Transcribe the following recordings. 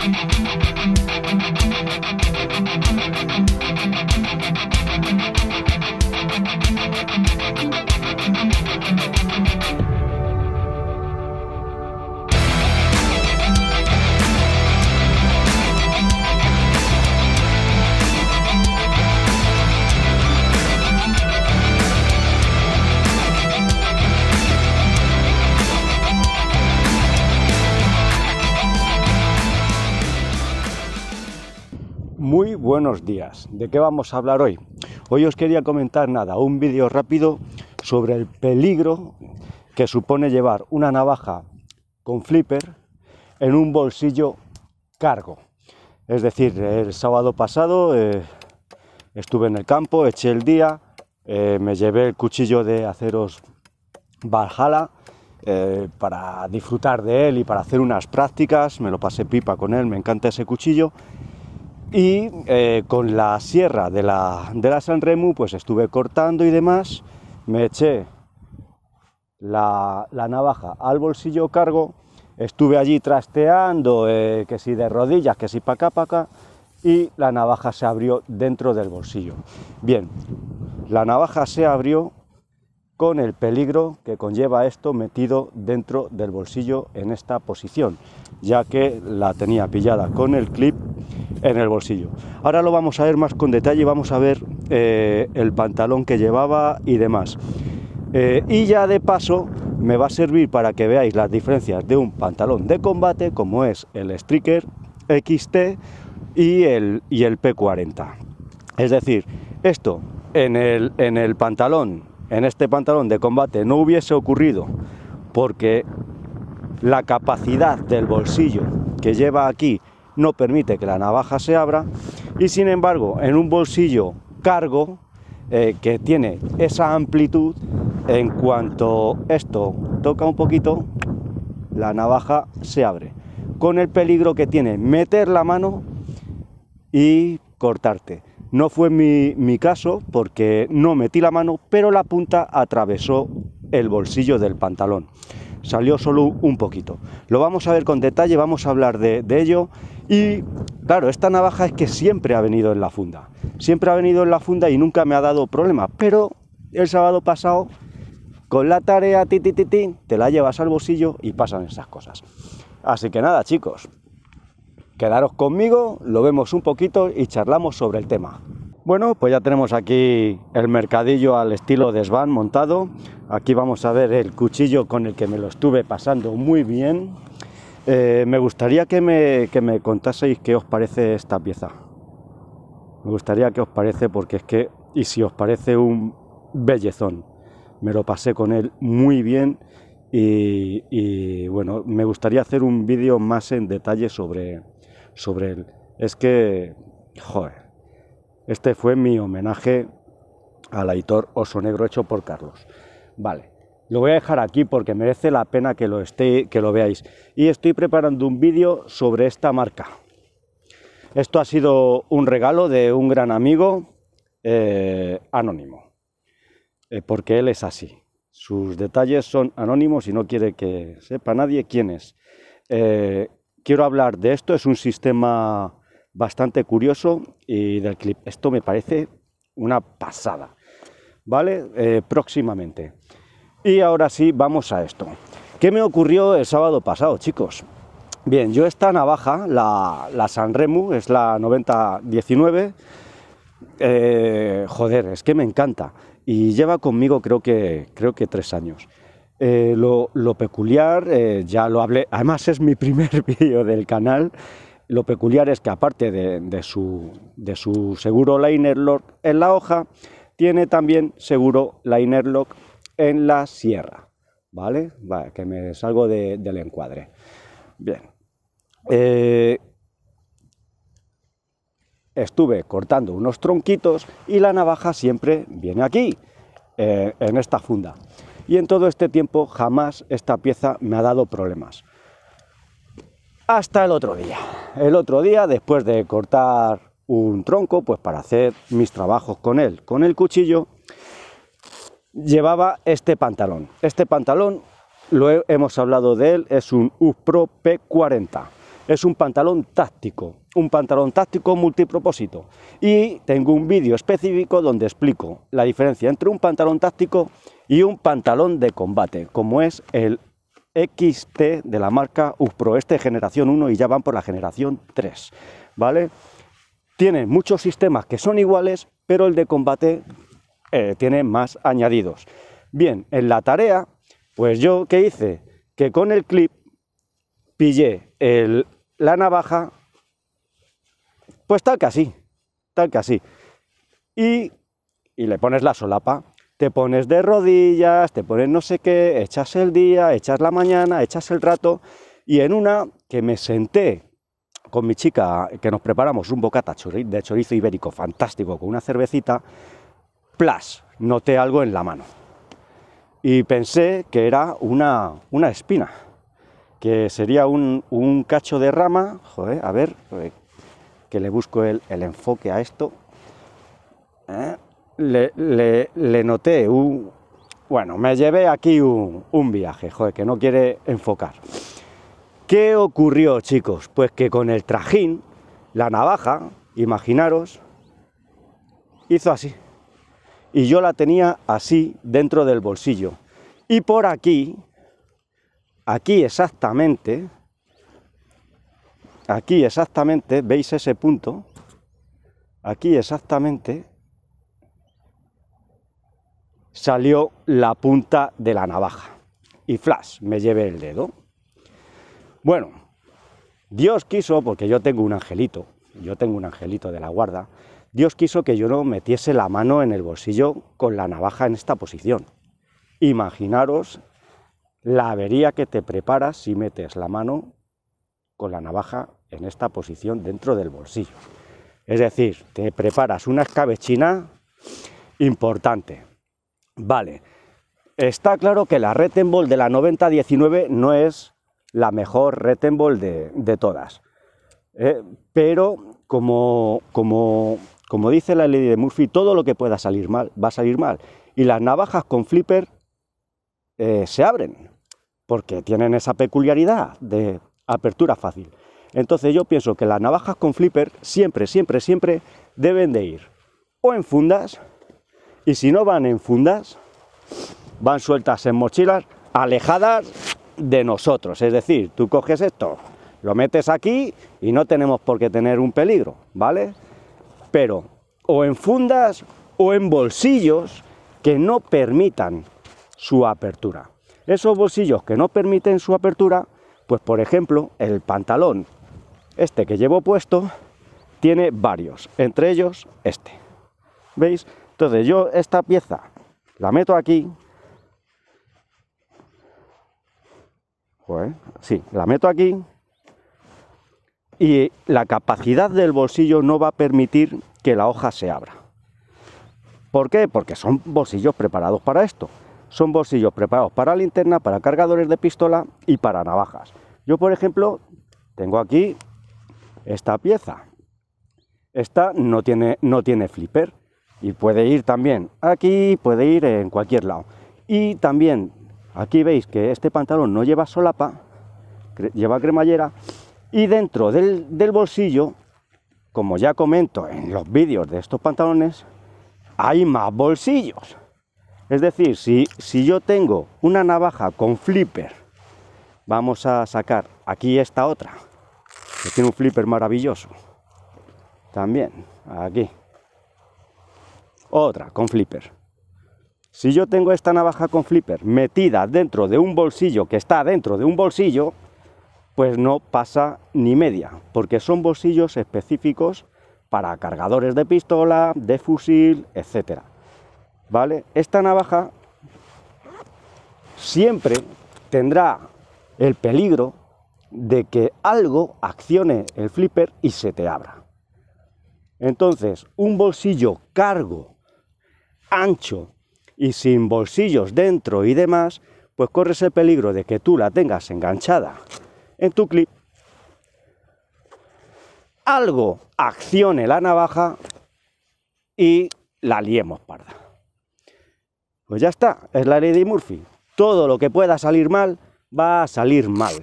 Thank you. buenos días. ¿De qué vamos a hablar hoy? Hoy os quería comentar nada, un vídeo rápido sobre el peligro que supone llevar una navaja con flipper en un bolsillo cargo. Es decir, el sábado pasado eh, estuve en el campo, eché el día, eh, me llevé el cuchillo de aceros Valhalla eh, para disfrutar de él y para hacer unas prácticas, me lo pasé pipa con él, me encanta ese cuchillo y eh, con la sierra de la, de la San Remu pues estuve cortando y demás, me eché la, la navaja al bolsillo cargo, estuve allí trasteando, eh, que si de rodillas, que si para acá, acá, y la navaja se abrió dentro del bolsillo. Bien, la navaja se abrió con el peligro que conlleva esto metido dentro del bolsillo en esta posición, ya que la tenía pillada con el clip en el bolsillo. Ahora lo vamos a ver más con detalle, vamos a ver eh, el pantalón que llevaba y demás. Eh, y ya de paso me va a servir para que veáis las diferencias de un pantalón de combate como es el Striker XT y el, y el P40. Es decir, esto en el, en el pantalón en este pantalón de combate no hubiese ocurrido porque la capacidad del bolsillo que lleva aquí no permite que la navaja se abra y sin embargo en un bolsillo cargo eh, que tiene esa amplitud en cuanto esto toca un poquito la navaja se abre con el peligro que tiene meter la mano y cortarte no fue mi, caso porque no metí la mano, pero la punta atravesó el bolsillo del pantalón. Salió solo un poquito. Lo vamos a ver con detalle, vamos a hablar de, ello. Y claro, esta navaja es que siempre ha venido en la funda. Siempre ha venido en la funda y nunca me ha dado problema. Pero el sábado pasado, con la tarea, ti, te la llevas al bolsillo y pasan esas cosas. Así que nada, chicos, Quedaros conmigo, lo vemos un poquito y charlamos sobre el tema. Bueno, pues ya tenemos aquí el mercadillo al estilo desván montado. Aquí vamos a ver el cuchillo con el que me lo estuve pasando muy bien. Eh, me gustaría que me, que contaseis qué os parece esta pieza. Me gustaría que os parece porque es que, y si os parece un bellezón, me lo pasé con él muy bien y, y bueno, me gustaría hacer un vídeo más en detalle sobre, sobre él. Es que, joder, este fue mi homenaje al editor Oso Negro hecho por Carlos. Vale, lo voy a dejar aquí porque merece la pena que lo, esté, que lo veáis. Y estoy preparando un vídeo sobre esta marca. Esto ha sido un regalo de un gran amigo eh, anónimo, eh, porque él es así. Sus detalles son anónimos y no quiere que sepa nadie quién es. Eh, quiero hablar de esto. Es un sistema bastante curioso y del clip. Esto me parece una pasada. ¿Vale? Eh, próximamente. Y ahora sí, vamos a esto. ¿Qué me ocurrió el sábado pasado, chicos? Bien, yo esta navaja, la, la Sanremu, es la 9019. Eh, joder, es que me encanta. Y lleva conmigo creo que, creo que tres años. Eh, lo, peculiar, eh, ya lo hablé, además es mi primer vídeo del canal, lo peculiar es que aparte de, su, seguro liner lock en la hoja, tiene también seguro liner lock en la sierra. ¿Vale? que me salgo del encuadre. Bien. Eh, estuve cortando unos tronquitos y la navaja siempre viene aquí, en esta funda y en todo este tiempo jamás esta pieza me ha dado problemas. Hasta el otro día. El otro día, después de cortar un tronco, pues para hacer mis trabajos con él, con el cuchillo, llevaba este pantalón. Este pantalón, lo hemos hablado de él, es un UPRO P40. Es un pantalón táctico, un pantalón táctico multipropósito. Y tengo un vídeo específico donde explico la diferencia entre un pantalón táctico y un pantalón de combate, como es el XT de la marca UPRO. Este generación 1 y ya van por la generación 3, ¿vale? Tiene muchos sistemas que son iguales, pero el de combate eh, tiene más añadidos. Bien, en la tarea, pues yo, ¿qué hice? Que con el clip pillé el, la navaja, pues tal que así, tal que así. Y, y le pones la solapa te pones de rodillas, te pones no sé qué, echas el día, echas la mañana, echas el rato. Y en una que me senté con mi chica, que nos preparamos un bocata de chorizo ibérico fantástico con una cervecita, plas, noté algo en la mano. Y pensé que era una, una espina, que sería un, cacho de rama. Joder, a ver, eh, que le busco el, el enfoque a esto. Eh, le, noté un... Bueno, me llevé aquí un, un viaje, joder, que no quiere enfocar. ¿Qué ocurrió, chicos? Pues que con el trajín, la navaja, imaginaros, hizo así. Y yo la tenía así dentro del bolsillo. Y por aquí, aquí exactamente, aquí exactamente, ¿veis ese punto? Aquí exactamente salió la punta de la navaja y flash, me llevé el dedo. Bueno, Dios quiso, porque yo tengo un angelito, yo tengo un angelito de la guarda, Dios quiso que yo no metiese la mano en el bolsillo con la navaja en esta posición. Imaginaros la avería que te preparas si metes la mano con la navaja en esta posición dentro del bolsillo. Es decir, te preparas una escabechina importante. Vale, está claro que la Retenbol de la 9019 no es la mejor Retenbol de, todas. ¿eh? pero como, dice la ley de Murphy, todo lo que pueda salir mal va a salir mal. Y las navajas con flipper eh, se abren porque tienen esa peculiaridad de apertura fácil. Entonces yo pienso que las navajas con flipper siempre, siempre, siempre deben de ir o en fundas y si no van en fundas, van sueltas en mochilas, alejadas de nosotros. Es decir, tú coges esto, lo metes aquí y no tenemos por qué tener un peligro, ¿vale? Pero o en fundas o en bolsillos que no permitan su apertura. Esos bolsillos que no permiten su apertura, pues por ejemplo, el pantalón, este que llevo puesto, tiene varios, entre ellos este. ¿Veis? Entonces yo esta pieza la meto aquí. Pues, sí, la meto aquí. Y la capacidad del bolsillo no va a permitir que la hoja se abra. ¿Por qué? Porque son bolsillos preparados para esto. Son bolsillos preparados para linterna, para cargadores de pistola y para navajas. Yo, por ejemplo, tengo aquí esta pieza. Esta no tiene, no tiene flipper y puede ir también aquí, puede ir en cualquier lado. Y también aquí veis que este pantalón no lleva solapa, lleva cremallera y dentro del, del bolsillo, como ya comento en los vídeos de estos pantalones, hay más bolsillos. Es decir, si, si yo tengo una navaja con flipper, vamos a sacar aquí esta otra, que tiene un flipper maravilloso. También, aquí otra con flipper. Si yo tengo esta navaja con flipper metida dentro de un bolsillo que está dentro de un bolsillo, pues no pasa ni media, porque son bolsillos específicos para cargadores de pistola, de fusil, etcétera ¿Vale? Esta navaja siempre tendrá el peligro de que algo accione el flipper y se te abra. Entonces, un bolsillo cargo ancho y sin bolsillos dentro y demás, pues corres el peligro de que tú la tengas enganchada en tu clip. Algo accione la navaja y la liemos parda. Pues ya está, es la lady de Murphy. Todo lo que pueda salir mal va a salir mal.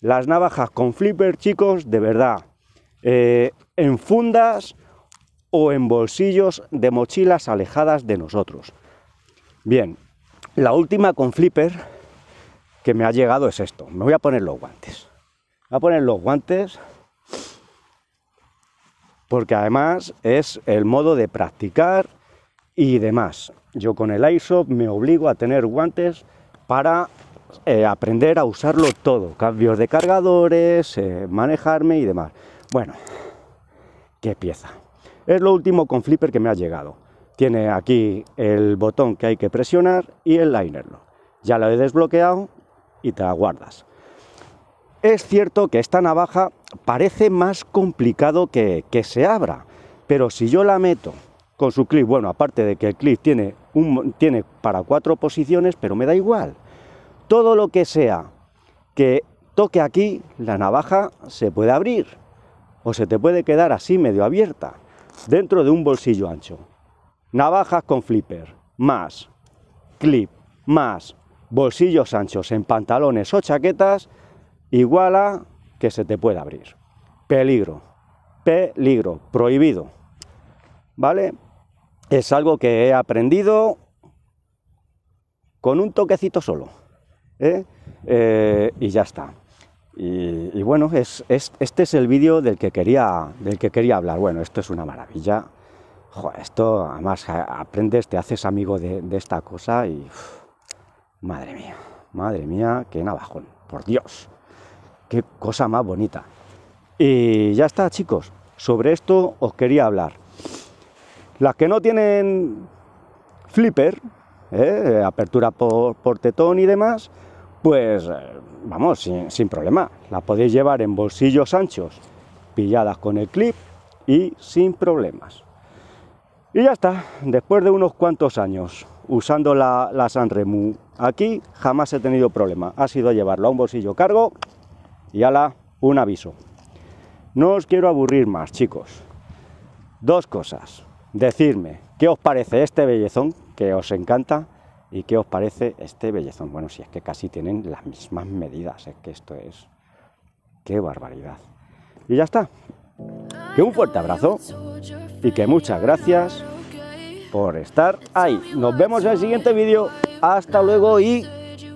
Las navajas con flipper, chicos, de verdad, eh, en fundas o en bolsillos de mochilas alejadas de nosotros. Bien, la última con flipper que me ha llegado es esto. Me voy a poner los guantes. Voy a poner los guantes porque además es el modo de practicar y demás. Yo con el ISO me obligo a tener guantes para eh, aprender a usarlo todo, cambios de cargadores, eh, manejarme y demás. Bueno, qué pieza. Es lo último con flipper que me ha llegado. Tiene aquí el botón que hay que presionar y el liner Ya lo he desbloqueado y te la guardas. Es cierto que esta navaja parece más complicado que, que se abra, pero si yo la meto con su clip, bueno, aparte de que el clip tiene, un, tiene para cuatro posiciones, pero me da igual. Todo lo que sea que toque aquí, la navaja se puede abrir o se te puede quedar así medio abierta dentro de un bolsillo ancho. Navajas con flipper, más clip, más bolsillos anchos en pantalones o chaquetas, igual a que se te pueda abrir. Peligro, peligro, prohibido. ¿Vale? Es algo que he aprendido con un toquecito solo. ¿eh? Eh, y ya está. Y, bueno, es, este es el vídeo del, que quería, del que quería hablar. Bueno, esto es una maravilla. esto además aprendes, te haces amigo de, esta cosa y... madre mía, madre mía, qué navajón. Por Dios, qué cosa más bonita. Y ya está, chicos. Sobre esto os quería hablar. Las que no tienen flipper, ¿eh? apertura por, por tetón y demás, pues eh, vamos, sin, problema. La podéis llevar en bolsillos anchos, pilladas con el clip y sin problemas. Y ya está, después de unos cuantos años usando la, la Sanremu aquí, jamás he tenido problema. Ha sido llevarlo a un bolsillo cargo y la un aviso. No os quiero aburrir más, chicos. Dos cosas. Decidme, ¿qué os parece este bellezón que os encanta? ¿Y qué os parece este bellezón? Bueno, si es que casi tienen las mismas medidas, es que esto es... ¡Qué barbaridad! Y ya está. Que un fuerte abrazo y que muchas gracias por estar ahí. Nos vemos en el siguiente vídeo. Hasta luego y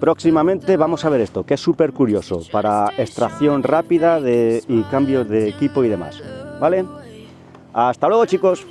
próximamente vamos a ver esto, que es súper curioso, para extracción rápida de, y cambios de equipo y demás. ¿Vale? Hasta luego chicos.